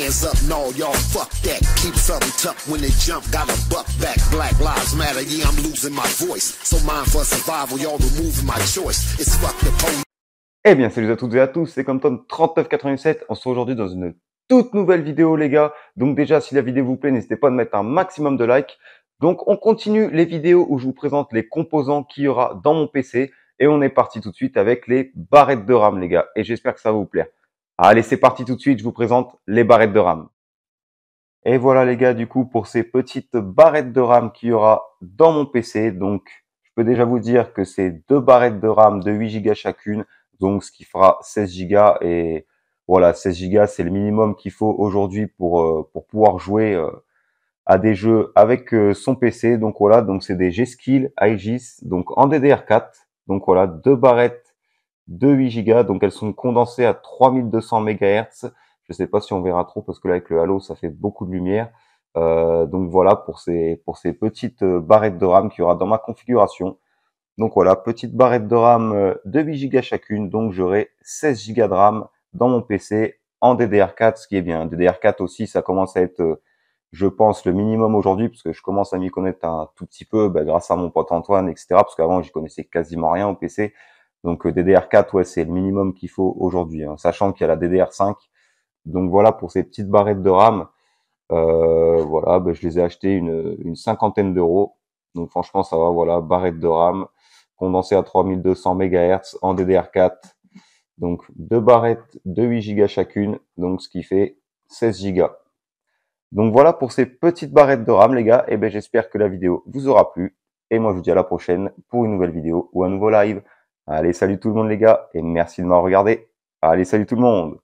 Et Eh bien, salut à toutes et à tous, c'est Compton 3987. On se retrouve aujourd'hui dans une toute nouvelle vidéo, les gars. Donc déjà, si la vidéo vous plaît, n'hésitez pas à mettre un maximum de likes. Donc, on continue les vidéos où je vous présente les composants qu'il y aura dans mon PC. Et on est parti tout de suite avec les barrettes de RAM, les gars. Et j'espère que ça va vous plaire. Allez, c'est parti tout de suite, je vous présente les barrettes de RAM. Et voilà les gars, du coup, pour ces petites barrettes de RAM qu'il y aura dans mon PC. Donc, je peux déjà vous dire que c'est deux barrettes de RAM de 8 Go chacune, donc ce qui fera 16 Go. Et voilà, 16 Go, c'est le minimum qu'il faut aujourd'hui pour, euh, pour pouvoir jouer euh, à des jeux avec euh, son PC. Donc voilà, donc c'est des G-Skill, Aegis, donc en DDR4. Donc voilà, deux barrettes de 8 Go. Donc elles sont condensées à 3200 MHz. Je ne sais pas si on verra trop parce que là avec le halo ça fait beaucoup de lumière. Euh, donc voilà pour ces, pour ces petites euh, barrettes de RAM qu'il y aura dans ma configuration. Donc voilà, petite barrette de RAM euh, de 8 Go chacune. Donc j'aurai 16 Go de RAM dans mon PC en DDR4, ce qui est bien. DDR4 aussi, ça commence à être, je pense, le minimum aujourd'hui, parce que je commence à m'y connaître un tout petit peu bah, grâce à mon pote Antoine, etc. Parce qu'avant, j'y connaissais quasiment rien au PC. Donc euh, DDR4, ouais, c'est le minimum qu'il faut aujourd'hui, hein, sachant qu'il y a la DDR5. Donc voilà pour ces petites barrettes de RAM. Euh, voilà, ben, je les ai achetées une, une cinquantaine d'euros. Donc franchement, ça va, voilà, barrette de RAM condensée à 3200 MHz en DDR4. Donc deux barrettes de 8 Go chacune, donc ce qui fait 16 Go. Donc voilà pour ces petites barrettes de RAM les gars, et ben j'espère que la vidéo vous aura plu et moi je vous dis à la prochaine pour une nouvelle vidéo ou un nouveau live. Allez, salut tout le monde les gars, et merci de m'avoir regardé. Allez, salut tout le monde